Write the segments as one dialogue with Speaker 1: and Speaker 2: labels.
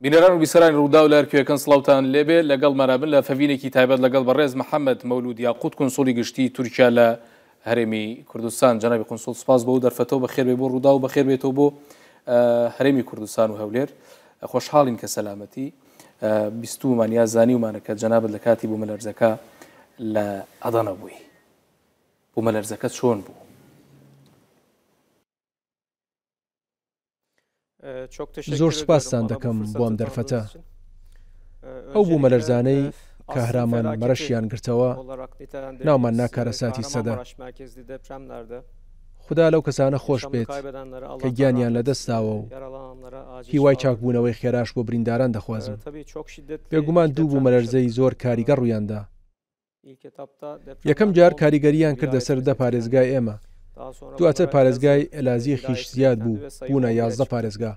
Speaker 1: بینەران و بیسەرانی ڕوودا و لەرکوێکەکەن سلااوان لێبێ لەگەڵ مەرابن لە فەوینێکی تایبەت لەگەڵ بەڕێز محەممەد مەولود یا قوت کنسڵی گشتی تورکیا لە هەرێمی کوردستان جەنابی کنسڵ سپاس بۆ دەرفەتەوە بە خێربێ بۆ ڕوودا و بە خێربێتەوە بۆ هەرێمی کوردستان و هەولێر خۆشحاڵین کە سەلامەتی بیستومانیا زانی ومانەکە جەنابەت لە کاتی بوو مەلەرزەکە لە ئەدانە بووی بوو مەلەرزەکە چۆن بوو
Speaker 2: زۆر سپاسان دەکەم
Speaker 3: بۆم دەرفەتە ئەو بوو مەلەرزانەی کە هەرامان مەرەشیان گرتەوە ناومان ناکارەساتی سەدا خدا لەو کەسانە خۆش بێت کە گیانیان لەدەستاوە و هیوای چاکبوونەوەی خێراش بۆ برینداران دەخوازم پێگومان دوو بوو مەلەرزەی زۆر کاریگە ڕوویاندا
Speaker 2: یەکەم جار کاریگەریان کردە سەر
Speaker 3: دە پارێزگای ئێمە دواتە پارێزگای ئەلازی خیش زیاد بوو بوونە یازدە پارێزگا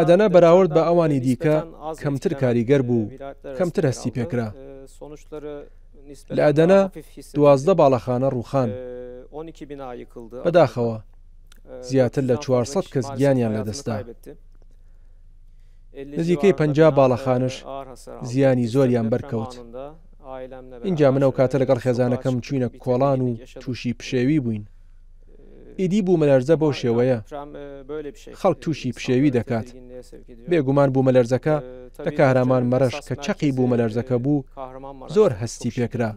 Speaker 2: ئەدەنا بەراورد بە ئەوانی دیکە کەمتر کاریگەر بوو کەمتر هەستی پێکرا لە ئەدەنا دوازدە باڵەخانە ڕووخان بەداخەوە زیاتر لە 400 کەس گیانیان لەدەستا نزیکەی پ باڵەخانش زیانی زۆریان بەرکەوت
Speaker 3: اینجا منە و کاتە لەگەڵ خێزانەکەم چوینە کۆڵان و تووشی پشێوی بووین ئیدی بوو مەلەرزە بۆ شێوەیە خەڵک تووشی پشێوی دەکات بێگومان بوو مەلەرزەکە لە کاهرامان مەرەش کە چەقی بوو مەلەرزەکە بوو زۆر هەستی پێکرا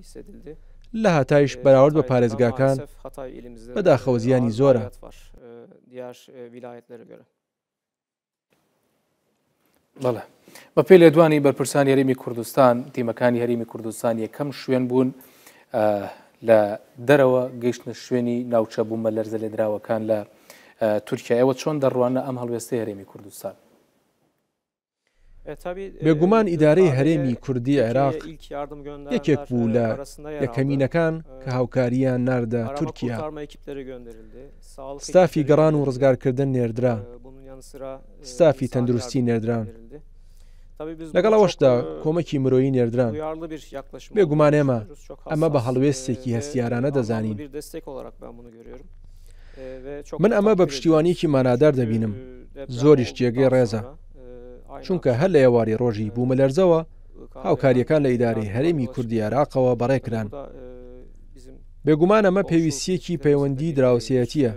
Speaker 3: لە هاتایش بەراورد بە پارێزگاکان
Speaker 2: بەداخەوە
Speaker 1: زیانی زۆرە بڵێ بە پێ لێدوانی بەرپرسان یاریمی کوردستان تیمەکانی هەریمی کوردستان یەکەم شوێن بوون لە دەرەوە گەیشتە شوێنی ناوچە بوومە لەرزە لێدراوەکان لە تورکیا ئێوە چۆن دەڕوانە ئەم هەڵوێستی هەرێمی کوردستان بێگومان ئیدارەی هەرێمی کوردی عێراق
Speaker 2: یەکێک بوو لە یەکەمینەکان کە هاوکاریان ناردە تورکیا ستافی گەڕان و
Speaker 3: ڕزگارکردن نێردرا ستافی تەندروستی نێردران لەگەڵ ئەوەشدا کۆمەکی مرۆیی نێردران بێگومان ئێمە ئەمە بە هەڵوێستێکی هەستیارانە دەزانین من ئەمە بە پشتیوانیکی مانادار دەبینم زۆری شتێگەی ڕێزە چونکە هەر لە ێواری ڕۆژی بوومەلەرزەوە هاوکاریەکان لە ئیداری هەرێمی کوردی عراقەوە بەڕێکران بێگومان ئەمە پێویستیەکی پەیوەندی دراوسەتیە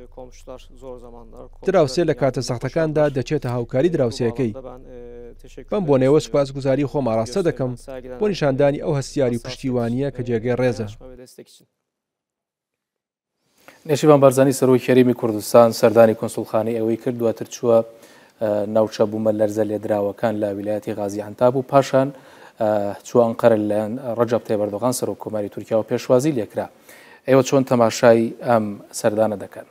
Speaker 3: دراوسێ لە کاتە سەختەکاندا دەچێتە هاوکاری دراوسەکەی بەم بۆ نێوە سوپاس گوزاری خۆم ئاراستە دەکەم بۆ نیشاندانی ئەو هەستیاری پشتیوانیە کە جێگەی ڕێزە
Speaker 1: نێشیبان بارزانانی سەرۆی خەریمی کوردستان سەردانی کنسولخانی ئەوەی کرد دواتر چووە ناوچە بوومە لەرزە لێدراوەکان لە ویلایەتی غازی هەنتاب و پاشان چوان قەر لە ڕەجب تێبەردۆغان سەرۆک کۆماری تورکیا و پێشوازی لێکرا. ئێوە چۆن تەماشای ئەم سەردانە دەکەن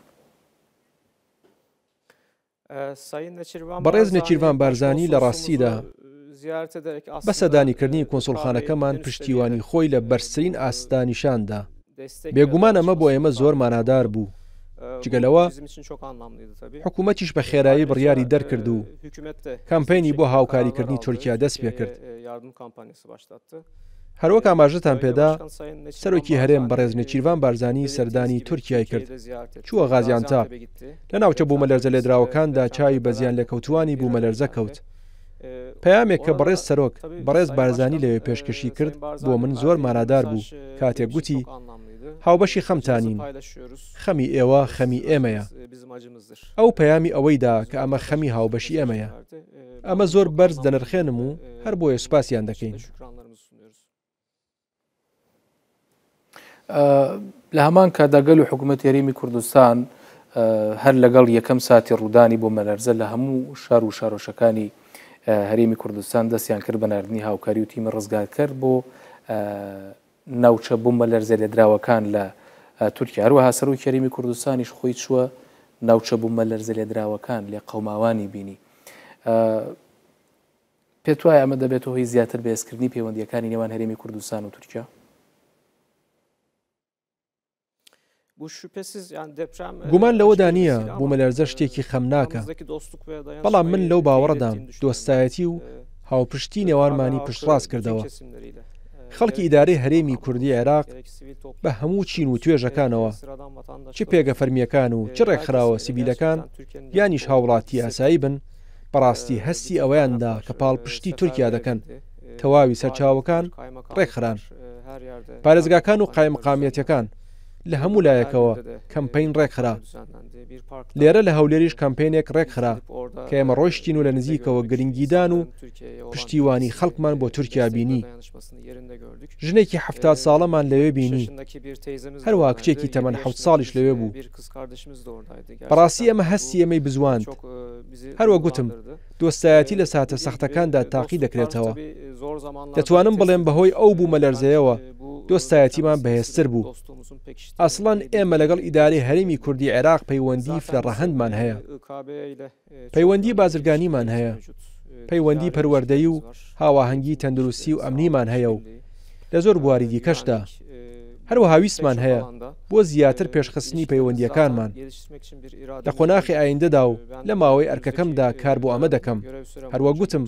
Speaker 1: بەڕێز نەچیروان
Speaker 3: بارزانانی لە ڕاستیدا بە سەدانیکردنی کۆنسڵخانەکەمان پشتیوانی خۆی لە بەرسرین ئاستانیشاندا بێگومان ئەمە بۆ ئێمە زۆر مانادار بوو جگەلەوە حکوومەتیش بە خێرایی بڕیاری دەرکرد و کامپینی بۆ هاوکاریکردنی تورکیا دەست پێ کرد هەروەک ئاماژەتان پێدا سەرۆکی هەرێم بەڕێزنی چیروان بارزانانی سەردانی تورکای کرد
Speaker 2: چووە غازیان تا
Speaker 3: لە ناوچە بوومە لەرزە لێدراوەکاندا چاوی بەزیان لە کەوتوانی بوومە لەرزە کەوت پەیامێک کە بەڕێز سەرۆک بەڕێز بارزانانی لەوێ پێشکەشی کرد بۆ من زۆر مانادار بوو کاتێک گوتی هاوبەشی خەمتانین خەمی ئێوە خەمی ئێمەیە ئەو پەیامی ئەوەیدا کە ئەمە خەمی هاوبەشی ئێمەیە ئەمە زۆر بەرز دەنرخێنم و هەر بۆیە سوپاسیان دەکەین
Speaker 1: لە هەمان کاداگەل و حکوومەت یاریمی کوردستان هەر لەگەڵ یەکەم ساتی ڕوودانی بۆ مەلەرزە لە هەموو شار و شارۆشەکانی هەرێمی کوردستان دەستیان کرد بە نردنی هاوکاری و تیمە ڕزگارکەر بۆ ناوچە بوومە لەرزە لێدراوەکان لە تورکیا هەروەها سەر و کەریمی کوردستانیش خۆی چووە ناوچە بوومە لەرزە لێدراوەکان لێ قەماوانی بینی پێت وایە ئەمە دەبێت هۆی زیاتر بێسکردنی پەیوەندیەکانی نێوان هەرێمی کوردستان و تورکیا
Speaker 2: گومان لەوەدا نییە
Speaker 3: بوومەلەرزە شتێکی خەمناکە بەڵام من لەو باوەڕدام دۆستایەتی و هاوپشتی نێوارمانی پشتڕاست کردەوە خەڵکی ئیدارەی هەرێمی کوردی عێراق بە هەموو چین و توێژەکانەوە چ پێگە فەرمیەکان و چ ڕێکخراوە سیبیلەکان یانیش هاوڵاتی ئاسایی بن بەڕاستی هەستی ئەوەیاندا کە پاڵپشتی تورکیا دەکەن تەواوی سەرچاوەکان ڕێکخران پارێزگاکان و قایمقامەتەکان لە هەموو لایەکەوە کەمپین ڕێکخرا لێرە لە هەولێریش کەمپینێک ڕێکخرا کە ئێمە ڕۆشتین و لە نزیکەوە گرنگیدان و پشتیوانی خەڵکمان بۆ تورکیا بینی
Speaker 2: ژنێکی هەفتا ساڵەمان لەوێ بینی هەروە کچێکی تەمەەن حوت ساڵیش لەوێ بوو بەڕاستی ئەمە
Speaker 3: هەستی ئەمەی بزواند هەروە گوتم دۆستایەتی لە ساتە سەختەکاندا تاقی دەکرێتەوە دەتوانم بڵێم بەهۆی ئەو بوو مەلەرزەیەوە دۆستایەتیمان بەهێزتر بوو ئەسڵەن ئێمە لەگەڵ ئیداری هەرمی کوردی عێراق پەیوەندی لە ڕەهندمان هەیە پەیوەندی بازرگانیمان هەیە پەیوەندی پەروەەردەی و هاواهەنگی تەندروستی و ئەمنیمان هەیە و لە زۆر بواری دیکەشدا هەروەها ویستمان هەیە بۆ زیاتر پێشخستنی پەیوەندیەکانمان لە قۆناخی ئایندەدا و لە ماوەی ئەرکەکەمدا کار بۆ ئەمە دەکەم هەروە گوتم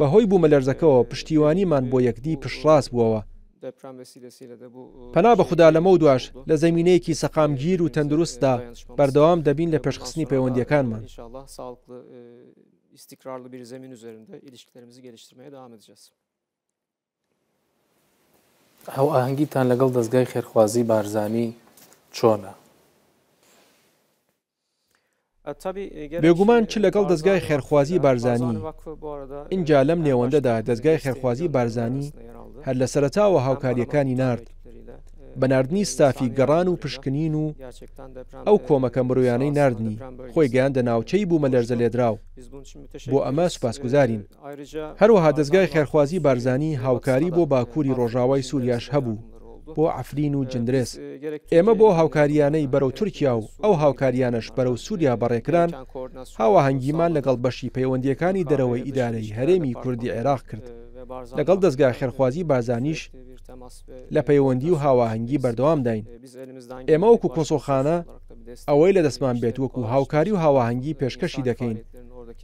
Speaker 3: بەهۆی بوومە لەرزەکەەوە پشتیوانیمان بۆ یەکدی پشڕاست بووەوە
Speaker 2: پەنا
Speaker 3: بە خوددا لەمە و دواش لە زمینەیەکی سەقامگیر و تەندروستدا بەردەوام دەبین لە پێشخستنی پەیوەندیەکانمان
Speaker 2: istikrarlı bir zemin üzerinde ilişkilerimizi geliştirmeye devam edeceğiz.
Speaker 1: هەو ئاهنگگیتان لەگەڵ دەستگای خێرخوازی بارزانانی چۆنە بێگومان چ لەگەڵ دەستگای خێرخوازی بارزانانی
Speaker 3: اینجا لەم نێوەندەدا دەستگای خێرخوازی بارزانانی هەر لە سەرتاوە هاوکاریەکانی نرد بەناردنی ستافی گەڕان و پشکنین و ئەو کۆمەکە مرۆیانەی نردنی خۆی گەیان دەناوچەی بوومە لەرزە لێدراو بۆ ئەمە سوپاسگوزارین هەروەها دەستگای خێرخوازی بارزانانی هاوکاری بۆ باکووری ڕۆژاوای سووریاش هەبوو بۆ ئەفرین و جندرس ئێمە بۆ هاوکاریانەی بەرەو تورکیا و ئەو هاوکاریانش بەرەو سووریا بەڕێکران هاوە هەنگیمان لەگەڵ بەشی پەیوەندیەکانی دەرەوەی ئیدارەی هەرێمی کوردی عێراق کرد. لەگەڵ دەستگا خێرخوازی بازانیش لە پەیوەندی و هاواهنگی بەردەوام داین ئێمە وەکو کۆسۆخانە ئەوەی لە دەستمان بێت وەکو هاوکاری و هاواهنگی پێشکەشی دەکەین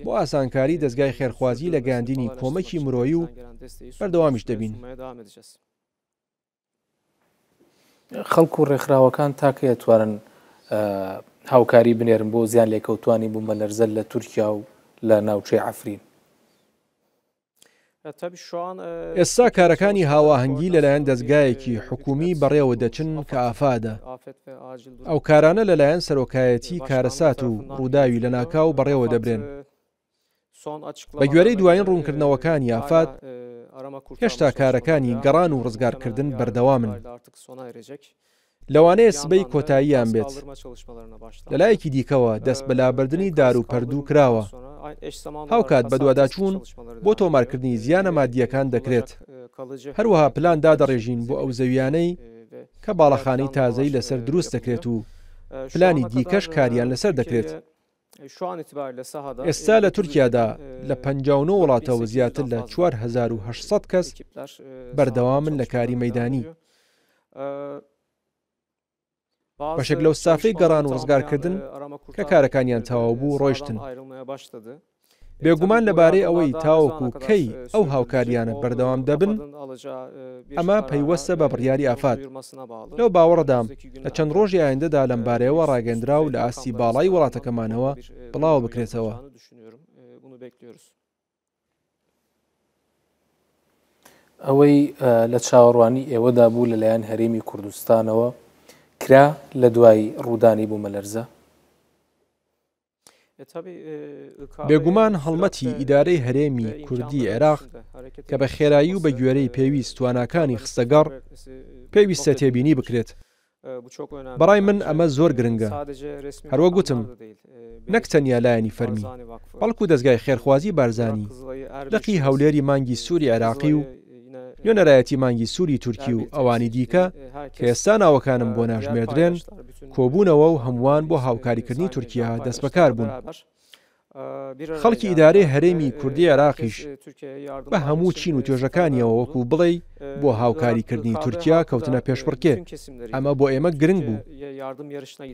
Speaker 3: بۆ ئاسانکاری دەستگای
Speaker 1: خێرخوازی لە گاندینی کۆمەکی مرۆیی و بەردەوامیش دەبین. خەڵکو و ڕێکخراوەکان تاکە ئەتوانن هاوکاری بنێرم بۆ زیان لێکەوتانی بوومە لەرزەر لە تورکیا و لە ناوچەی ئەفرین ئێستا کارەکانی هاواهنگگی لەلایەن
Speaker 3: دەستگایەکی حکومی بەڕێوە دەچن کە ئافادە ئەو کارانە لەلایەن سەرۆکایەتی کارەسات و ڕووداوی لە ناکاو بەڕێوە دەبرێن
Speaker 2: بە گوێرەی دوایین ڕوونکردنەوەکانی ئافات
Speaker 3: هێشتا کارەکانی گەڕان و ڕزگارکردن بەردەوامن
Speaker 2: لەوانەیە سبەی کۆتاییان بێت لەلایەکی
Speaker 3: دیکەوە دەست بەلابردننی دار و پەردوو کراوە هاوکات بە دوواداچوون بۆ تۆمارکردنی زیانە مادیەکان دەکرێت هەروەها پلان دادەڕێژین بۆ ئەو زەویانەی کە باڵەخانەی تازەی لەسەر دروست دەکرێت و پلانی دیکەش کاریان لەسەر دەکرێت ئێستا لە تورکیادا لە 59 وڵاتەوە زیاتر لە 4600 کەس بەردەوامن لە کاری مەدانی.
Speaker 2: بەشێک لەو سافەی گەڕان و ڕزگارکردن کە کارەکانیان
Speaker 3: تەواو بوو ڕۆیشتن بێگومان لەبارەی ئەوەی تاوەکو کەی ئەو هاوکاریانە بەردەوام دەبن
Speaker 2: ئەمە پەیوەستە
Speaker 3: بە بڕیاری ئافات لەو باوەڕدام لە چەند ڕۆژی ئاەندەدا لەمبارەیەوە ڕاگەندرا
Speaker 1: و لە ئاسی باڵای وڵاتەکەمانەوە بڵاو بکرێتەوە. ئەوەی لە چاوەڕوانی ئێوەدا بوو لەلایەن هەرێمی کوردستانەوە کرا لە دوایی ڕوودانی بوومە لەرزە بێگومان هەڵمەتی ئیدارەی
Speaker 3: هەرێمی کوردی عێراق کە بە خێرایی و بە گوێرەی پێویست توانەکانی خستەگەڕ پێویستە تێبینی بکرێت بەڕای من ئەمە زۆر گرنگە هەروە گوتم نەک تەنیا لایەنی فەرمی بەڵکو دەستگای خێرخوازی بارزانانی لەقی هەولێری مانگی سووری عراقی و نوێنەرایەتی مانگی سووری تورکی و ئەوانی دیکە کە ئێستا ناوەکانم بۆ ناژمێردرێن کۆبوونەوە و هەمووان بۆ هاوکاریکردنی تورکیا دەست بەکار بوون.
Speaker 2: خەڵکی ئیدارەی هەرێمی کوردی عراقیش بە
Speaker 3: هەموو چین و توێژەکانیەوە وەکو بڵێ بۆ هاوکاریکردنی تورکیا کەوتنە پێشپڕکێ ئەمە بۆ ئێمە گرنگ بوو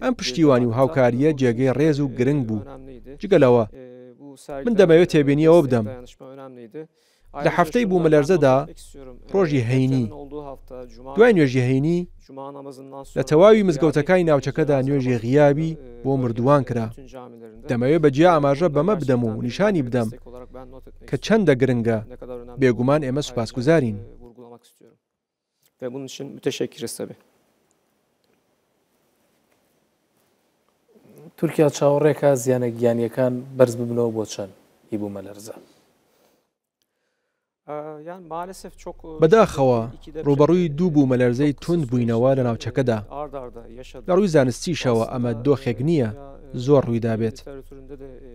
Speaker 3: ئەم پشتیوانی و هاوکاریە جێگەی ڕێز و گرنگ بوو جگەلەوە من دەمەوێت تێبینیەوە بدەم
Speaker 2: لە هەفتەی بوو مەلەرزەدا ڕۆژی هەینی دوای نوێژی هەینی لە تەواوی مزگەوتەکانی
Speaker 3: ناوچەکەدا نوێژی غیابی بۆ مردووان کرا دەمەوێت بەجیا ئاماژە بەمە بدەم و نیشانی بدەم کە چەندە گرنگە بێگومان ئێمە سوپاسگوزارین
Speaker 1: تورکیا چاوەڕێکە زیانە گیانیەکان بەرز ببنەوە بۆ چەند هیبوو مەلەرزە
Speaker 2: بەداخەوە ڕوبەڕووی
Speaker 3: دوو بوو مەلەرزەی تونند بووینەوە لە ناوچەکەدا لە ڕووی زانستیشەوە ئەمە دۆخێک نییە زۆر ڕوویدا بێت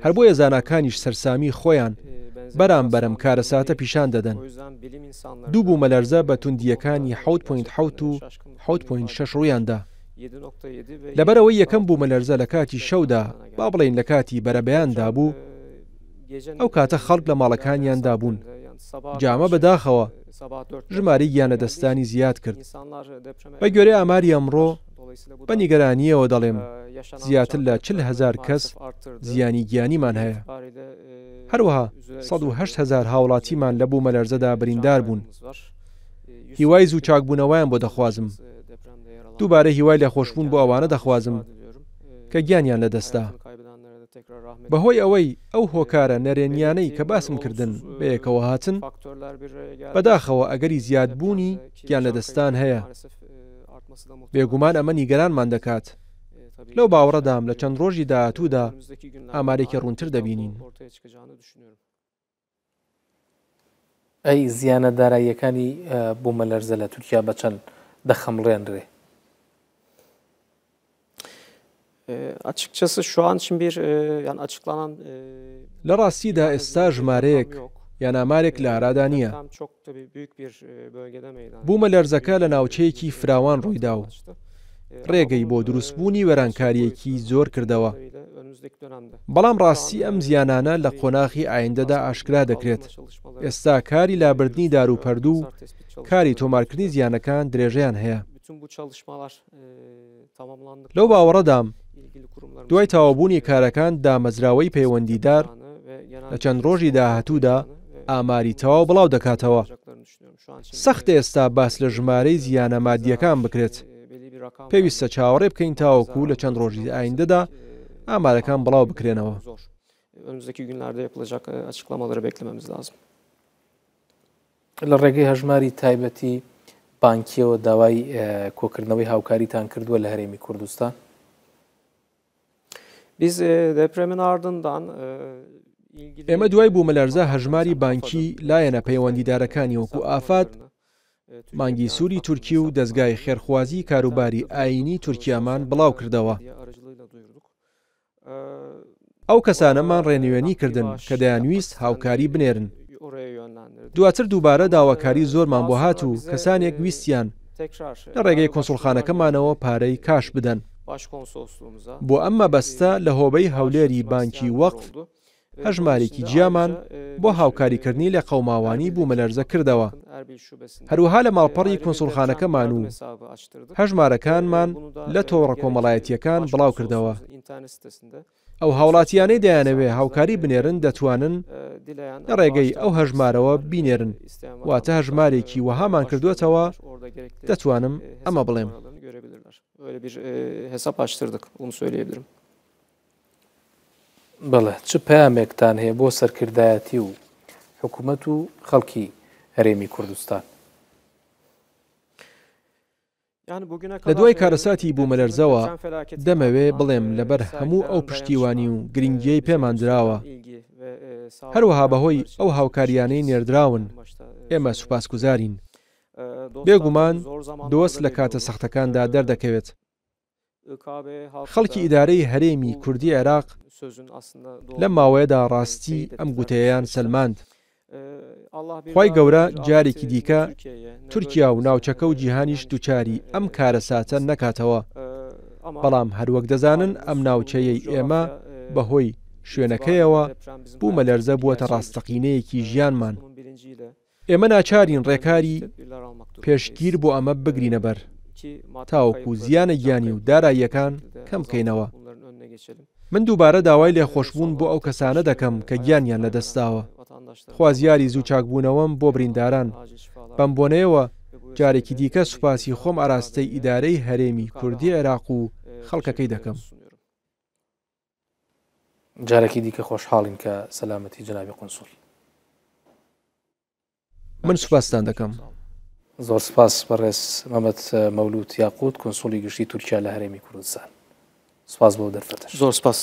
Speaker 3: هەر بۆیە زانکانیش سەرسامی خۆیان بەرام بەرم کارەساتە پیشان دەدەن دوو بوو مەلەرزە بە توندیەکانی 6.6 و 6.6 ڕوویاندا
Speaker 2: لەبەرەوەی یەکەم
Speaker 3: بوو مەلەرزە لە کاتی شەودا با بڵین لە کاتی بەرەبەیاندا بوو ئەو کاتە خەڵک لە ماڵەکانیاندا بوون جامە بەداخەوە ژماری گیانە دەستانی زیاد کرد بە گوێرە ئاماری ئەمڕۆ بە نیگەرانیەوە دەڵێم زیاتر لە چل هزار کەس زیانی گیانیمان هەیە هەروەها 1970هزار هاوڵاتیمان لە بوو مەلەرزەدا بریندار بوون هیوای زوو چاکبوونەوەیان بۆ دەخوازم دووبارە هیوای لە خۆشببوون بۆ ئەوانە دەخوازم کە گیانیان لەدەستا بەهۆی ئەوەی ئەو هۆکارە نەرێنیانەی کە باسم کردن بەیەکەوە هاتن بەداخەوە ئەگەری زیادبوونی گیان لە دەستان هەیە بێگومان ئەمە نیگەرانمان دەکات لەو باوەڕەدام لە
Speaker 1: چەند ڕۆژی داهاتوودا ئامارێکی ڕوونتر دەبینین ئەی زیانە داراییەکانی بوومە لەرزە لە تورکیا بە چەند دەخەمڕێنرێ
Speaker 3: açıkçası şu an için bir e, yani açıklanan لە ڕاستیدا ئێستا ژمارەیەک یانامارێک لە ئارادا نییە بوومە لەرزەکە لە ناوچەیەکی فراوان ڕوویدا و ڕێگەی بۆ دروستبوونی وەرانکاریەکی زۆر کردەوە بەڵام ڕاستی ئەم زیانانە لە قۆناغی ئایندەدا ئاشکرا دەکرێت ئێستا کاری لابردنی داروپەردوو کاری تۆمارکردنی زیانەکان درێژیان هەیە لەو باوەڕەدام دوای تاوابوونی کارەکان دامەزراوەی پەیوەندیدار لە چەند ڕۆژی داهاتوودا ئاماری تەواو بڵاو دەکاتەوە سەخت ئێستا باس لە ژمارەی زیانە مادیەکان بکرێت پێویستە چاوەڕێ بکەین تاوەکو لە چەند ڕۆژی ئایندەدا
Speaker 1: ئامارەکان بڵاو بکرێنەوە لە ڕێگەی هەژماری تایبەتی بانکیەوە داوای کۆکردنەوەی هاوکاریتان کردووە لە هەرێمی کوردستان
Speaker 2: Biz e, depremin ardından e,
Speaker 1: ئێمە دوای بوومەلەرزە
Speaker 3: هەژماری بانکی لایەنە پەیوەندیدارەکانی وەکو ئافات مانگی سووری تورکی و دەستگای خێرخوازی کاروباری ئاینی تورکیامان بڵاو کردەوە ئەو کەسانەمان ڕێنوێنی کردن کە دەیانویست هاوکاری بنێرن دواتر دووبارە داواکاری زۆرمان بۆ هات و کەسانێک ویستیان لە ڕێگەی کۆنسڵخانەکەمانەوە پارەی کاش بدەن بۆ ئەممە بەستە لە هۆبەی هەولێری بانکی وەقف هەژمارێکی جیامان بۆ هاوکاریکردنی لە قەوماوانی بوو مەلەرزە کردەوە هەروها لە ماڵپەڕی کنسڵخانەکەمان و هەژمارەکانمان لە تۆڕە کۆمەڵایەتیەکان بڵاو کردەوە ئەو هاوڵاتیانەی دەیانەوێ هاوکاری بنێرن دەتوانن ڕێگەی ئەو هەژمارەوە بینێرن واتە هەژمارێکی وەهامان کردوێتەوە
Speaker 1: دەتوانم ئەمە بڵێم.
Speaker 2: öyle bir e, hesap açtırdık. Bunu söyleyebilirim.
Speaker 1: بەڵێ چ پامێکتان هەیە بۆ سەرکردایەتی و حکوومەت و خەڵکی هەرێمی کوردستان
Speaker 2: لە دوای کارەساتی بوومەلەرزەوە دەمەوێ
Speaker 3: بڵێم لەبەر هەموو ئەو پشتیوانی و گرنگیەی پێمانراوە
Speaker 2: هەروەها بەهۆی
Speaker 3: ئەو هاوکاریانەی نێردراون ئێمە سوپاسگوزارین بێگومان دۆست لە کاتە سەختەکاندا دەردەکەوێت
Speaker 2: خەڵکی ئیدارەی هەرێمی کوردی عێراق لە
Speaker 3: ماوەیەدا ڕاستی ئەم گوتەیەیان سلماند
Speaker 2: خی گەورە جارێکی دیکە تورکیا
Speaker 3: و ناوچەکە و جیهانیش دووچاری ئەم کارە ساچە نەکاتەوە بەڵام هەروەک دەزانن ئەم ناوچەیەی ئێمە بەهۆی شوێنەکەیەوە بوومە لەرزە بووە ڕاستەقینەیەکی ژیانمان ئێمە ناچارین ڕێکاری پێشگیر بۆ ئەمە بگرینە بەر تاوەکو زیانە گیانی و داراییەکان کەم بکەینەوە من دووبارە داوای لێخۆشببوون بۆ ئەو کەسانە دەکەم کە گیانیان لەدەستاوە خوازیاری زوو چاکبوونەوەم بۆ برینداران بەم بۆنەوە جارێکی دیکە سوپاسی خۆم ئاراستەی ئیدارەی هەرێمی کوردی عێراق و خەڵکەکەی دەکەم
Speaker 1: جارێکی دیکە خۆشحاڵین کە سەلامەتی جنابی قنسولی من سوپاسستان دەکەم زۆر سپاس بەڕێز مەمەد مەولوت یاقوت کنسولی گشتی تورکیا لە هەرێمی کوردستان سپاس بۆ دەرفەت
Speaker 2: زۆر سپاس.